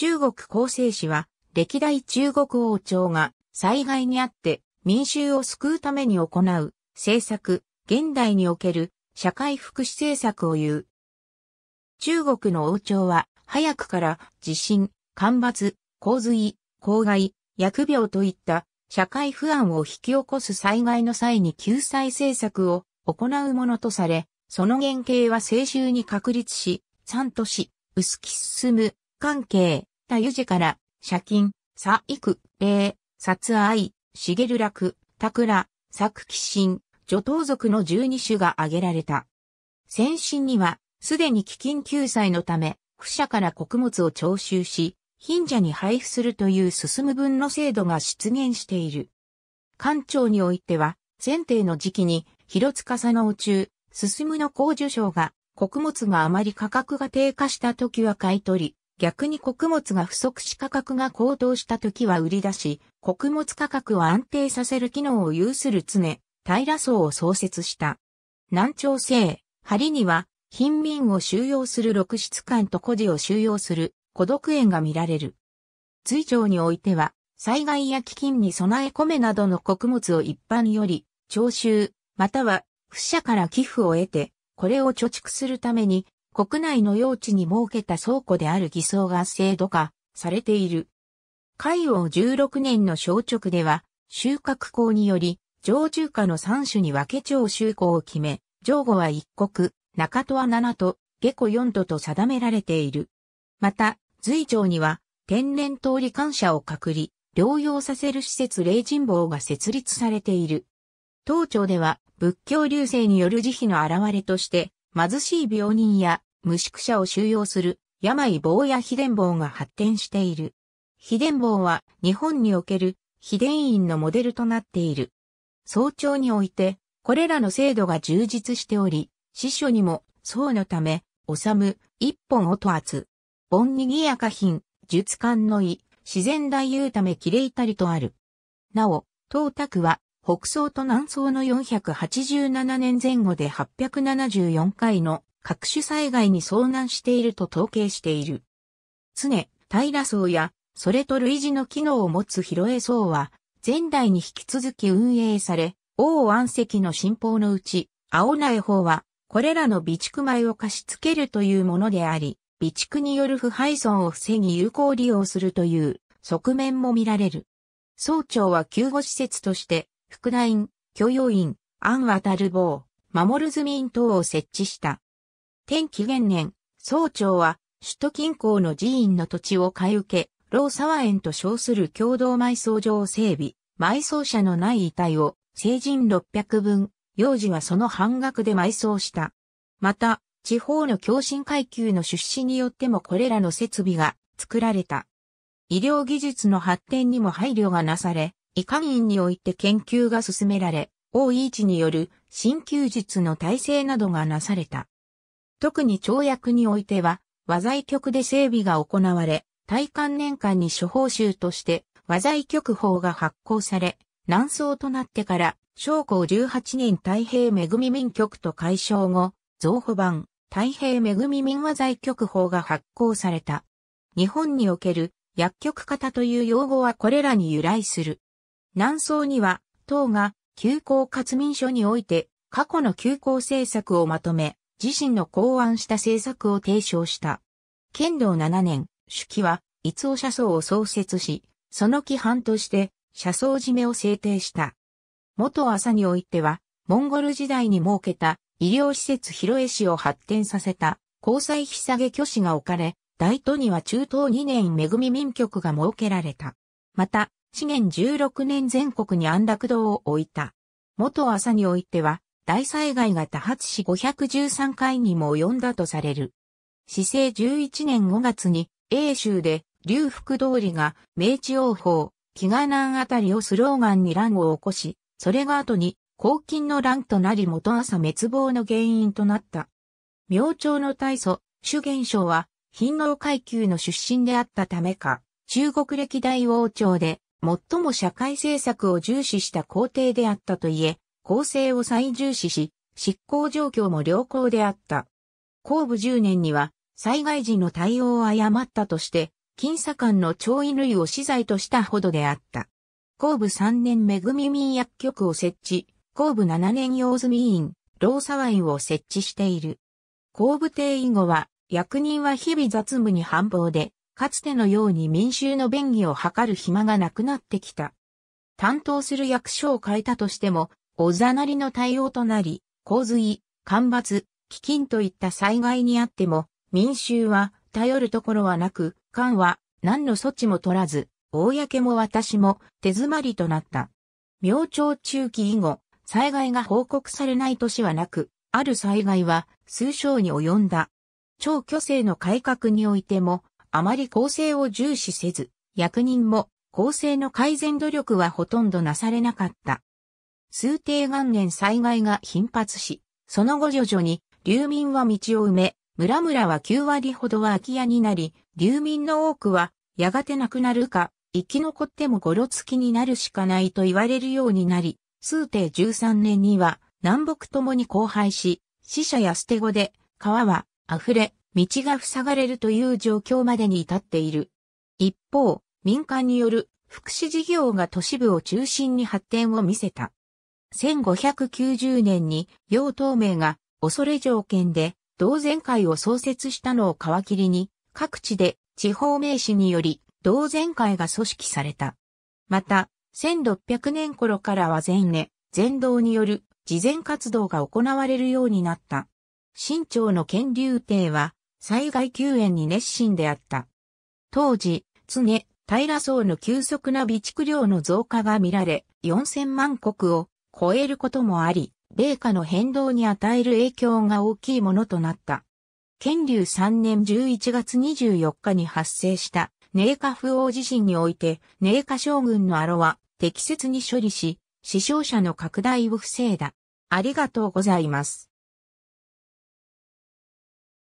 中国厚生士は、歴代中国王朝が災害にあって民衆を救うために行う政策、現代における社会福祉政策を言う。中国の王朝は早くから地震、干ばつ、洪水、公害、疫病といった社会不安を引き起こす災害の際に救済政策を行うものとされ、その原型は青春に確立し、三都市、薄き進む、関係、った湯治から、借金、佐育、霊、殺愛、茂楽、桜、作鬼神、女盗族の十二種が挙げられた。先進には、すでに基金救済のため、不者から穀物を徴収し、貧者に配布するという進む分の制度が出現している。官庁においては、選定の時期に、広塚さの宇宙、進むの工受賞が、穀物があまり価格が低下した時は買い取り、逆に穀物が不足し価格が高騰した時は売り出し、穀物価格を安定させる機能を有する常、平層を創設した。南朝政、針には、貧民を収容する六室館と孤児を収容する孤独園が見られる。随徴においては、災害や飢饉に備え米などの穀物を一般より、徴収、または、不社から寄付を得て、これを貯蓄するために、国内の用地に設けた倉庫である偽装が制度化されている。海王16年の小直では、収穫校により、上中華の3種に分け長収校を決め、上後は1国、中戸は7都、下戸4都と定められている。また、随町には、天然通り感謝を隔離、療養させる施設霊人坊が設立されている。当庁では、仏教流星による慈悲の現れとして、貧しい病人や無宿者を収容する、病棒や秘伝棒が発展している。秘伝棒は日本における秘伝院のモデルとなっている。早朝において、これらの制度が充実しており、司書にも、僧のため、治む、一本をわ厚。盆にぎやか品、術官の意、自然大言うためきれいたりとある。なお、東卓は、北宋と南宋の487年前後で874回の各種災害に遭難していると統計している。常、平層や、それと類似の機能を持つ広江層は、前代に引き続き運営され、王安石の新法のうち、青苗法は、これらの備蓄米を貸し付けるというものであり、備蓄による腐敗損を防ぎ有効利用するという側面も見られる。総長は救護施設として、副大院、許容院、安渡る坊、守住民等を設置した。天気元年、総長は、首都近郊の寺院の土地を買い受け、老沢園と称する共同埋葬場を整備、埋葬者のない遺体を、成人600分、幼児はその半額で埋葬した。また、地方の共振階級の出資によってもこれらの設備が作られた。医療技術の発展にも配慮がなされ、医官院において研究が進められ、大井市による新旧術の体制などがなされた。特に跳躍においては、和材局で整備が行われ、体感年間に処方集として和材局法が発行され、南宋となってから、昭和18年太平恵民局と解消後、増補版、太平恵民和財局法が発行された。日本における薬局方という用語はこれらに由来する。南宋には、党が、休校活民書において、過去の休校政策をまとめ、自身の考案した政策を提唱した。剣道7年、主記は、伊尾社僧を創設し、その規範として、社僧締めを制定した。元朝においては、モンゴル時代に設けた医療施設広江市を発展させた交際引下げ挙手が置かれ、大都には中東2年恵み民局が設けられた。また、資源16年全国に安楽堂を置いた。元朝においては、大災害が多発し513回にも及んだとされる。市政11年5月に、英州で、龍福通りが、明治王法、飢餓南あたりをスローガンに乱を起こし、それが後に、黄金の乱となり元朝滅亡の原因となった。明朝の大祖、主元象は、貧農階級の出身であったためか、中国歴代王朝で、最も社会政策を重視した皇帝であったといえ、公正を最重視し、執行状況も良好であった。後部10年には、災害時の対応を誤ったとして、金査官の調衣類を資材としたほどであった。後部3年恵み民薬局を設置、後部7年用済み委員、老沢院を設置している。後部定以後は、役人は日々雑務に繁忙で、かつてのように民衆の便宜を図る暇がなくなってきた。担当する役所を変えたとしても、おざなりの対応となり、洪水、干ばつ、飢饉といった災害にあっても、民衆は頼るところはなく、官は何の措置も取らず、公も私も手詰まりとなった。明朝中期以後、災害が報告されない年はなく、ある災害は数章に及んだ。超巨勢の改革においても、あまり公正を重視せず、役人も公正の改善努力はほとんどなされなかった。数定元年災害が頻発し、その後徐々に、流民は道を埋め、村々は9割ほどは空き家になり、流民の多くは、やがて亡くなるか、生き残ってもごろつきになるしかないと言われるようになり、数定13年には、南北ともに荒廃し、死者や捨て子で、川は溢れ、道が塞がれるという状況までに至っている。一方、民間による福祉事業が都市部を中心に発展を見せた。1590年に楊東明が恐れ条件で同前会を創設したのを皮切りに各地で地方名士により同前会が組織された。また、1600年頃からは前年、前道による事前活動が行われるようになった。新朝の県流帝は災害救援に熱心であった。当時、常、平層の急速な備蓄量の増加が見られ、4000万国を超えることもあり、米価の変動に与える影響が大きいものとなった。建立3年11月24日に発生した寧カ不王地震において寧夏将軍のアロは適切に処理し、死傷者の拡大を防いだ。ありがとうございます。